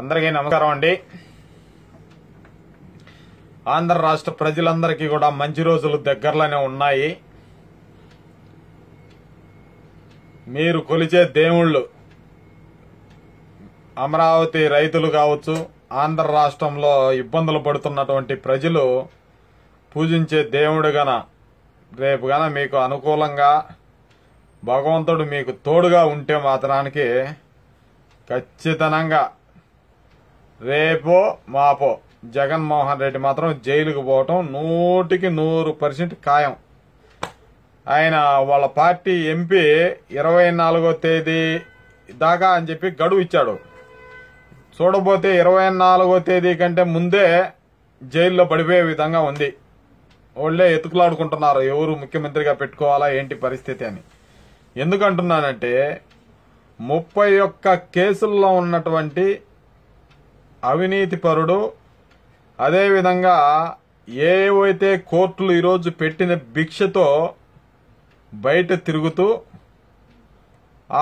అందరికీ నమస్కారం అండి ఆంధ్ర రాష్ట్ర ప్రజలందరికీ కూడా మంచి రోజులు దగ్గరలోనే ఉన్నాయి మీరు కొలిచే దేవుళ్ళు అమరావతి రైతులు కావచ్చు ఆంధ్ర రాష్ట్రంలో ఇబ్బందులు పడుతున్నటువంటి ప్రజలు పూజించే దేవుడు గన రేపు గన మీకు అనుకూలంగా భగవంతుడు మీకు తోడుగా ఉంటే మాత్రానికి ఖచ్చితంగా రేపో మాపో జగన్మోహన్ రెడ్డి మాత్రం జైలుకు పోవటం నూటికి నూరు పర్సెంట్ ఖాయం ఆయన వాళ్ళ పార్టీ ఎంపీ ఇరవై నాలుగో తేదీ దాకా అని చెప్పి గడువు ఇచ్చాడు చూడబోతే ఇరవై నాలుగో తేదీ కంటే ముందే జైల్లో పడిపోయే విధంగా ఉంది వాళ్ళే ఎతుకులాడుకుంటున్నారు ఎవరు ముఖ్యమంత్రిగా పెట్టుకోవాలా ఏంటి పరిస్థితి అని ఎందుకంటున్నానంటే ముప్పై ఒక్క కేసుల్లో ఉన్నటువంటి అవినీతిపరుడు అదేవిధంగా ఏవైతే కోర్టులు ఈరోజు పెట్టిన భిక్షతో బయట తిరుగుతూ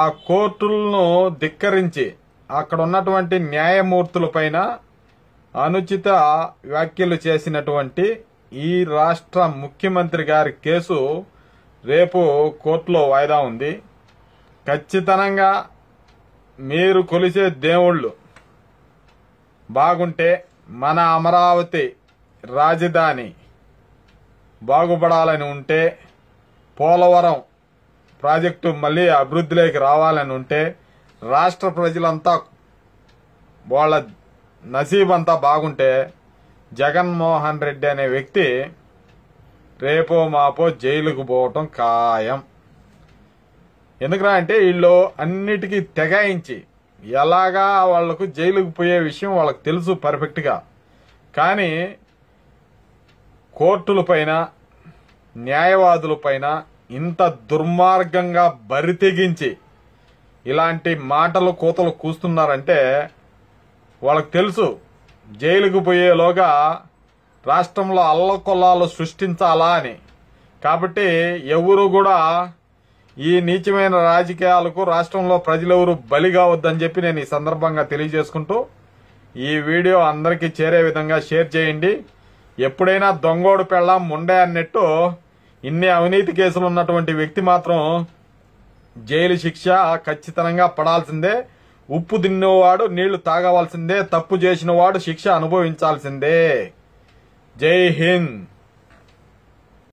ఆ కోర్టులను ధిక్కరించి అక్కడ ఉన్నటువంటి న్యాయమూర్తులపైన అనుచిత వ్యాఖ్యలు చేసినటువంటి ఈ రాష్ట్ర ముఖ్యమంత్రి గారి కేసు రేపు కోర్టులో వాయిదా ఉంది ఖచ్చితంగా మీరు కొలిసే దేవుళ్ళు బాగుంటే మన అమరావతి రాజధాని బాగుపడాలని ఉంటే పోలవరం ప్రాజెక్టు మళ్ళీ అభివృద్ధిలోకి రావాలని ఉంటే రాష్ట్ర ప్రజలంతా వాళ్ళ నసీబంతా బాగుంటే జగన్మోహన్ రెడ్డి అనే వ్యక్తి రేపో మాపో జైలుకు పోవటం ఖాయం ఎందుకరా అంటే వీళ్ళు అన్నిటికీ తెగాయించి ఎలాగా వాళ్లకు జైలుకు పోయే విషయం వాళ్ళకు తెలుసు పర్ఫెక్ట్గా కానీ కోర్టులపైన పైన ఇంత దుర్మార్గంగా బరితెగించి ఇలాంటి మాటలు కూతలు కూస్తున్నారంటే వాళ్ళకు తెలుసు జైలుకు పోయేలోగా రాష్ట్రంలో అల్లకొల్లాలు సృష్టించాలా అని కాబట్టి ఎవరు కూడా ఈ నీచమైన రాజకీయాలకు రాష్ట్రంలో ప్రజలెవరూ బలిగా వద్దని చెప్పి నేను ఈ సందర్భంగా తెలియజేసుకుంటూ ఈ వీడియో అందరికీ చేరే విధంగా షేర్ చేయండి ఎప్పుడైనా దొంగోడు పెళ్ళ ముండే అన్నట్టు ఇన్ని అవినీతి కేసులు ఉన్నటువంటి వ్యక్తి మాత్రం జైలు శిక్ష ఖచ్చితంగా పడాల్సిందే ఉప్పు తిన్నవాడు నీళ్లు తాగవలసిందే తప్పు చేసిన వాడు శిక్ష అనుభవించాల్సిందే జై హింద్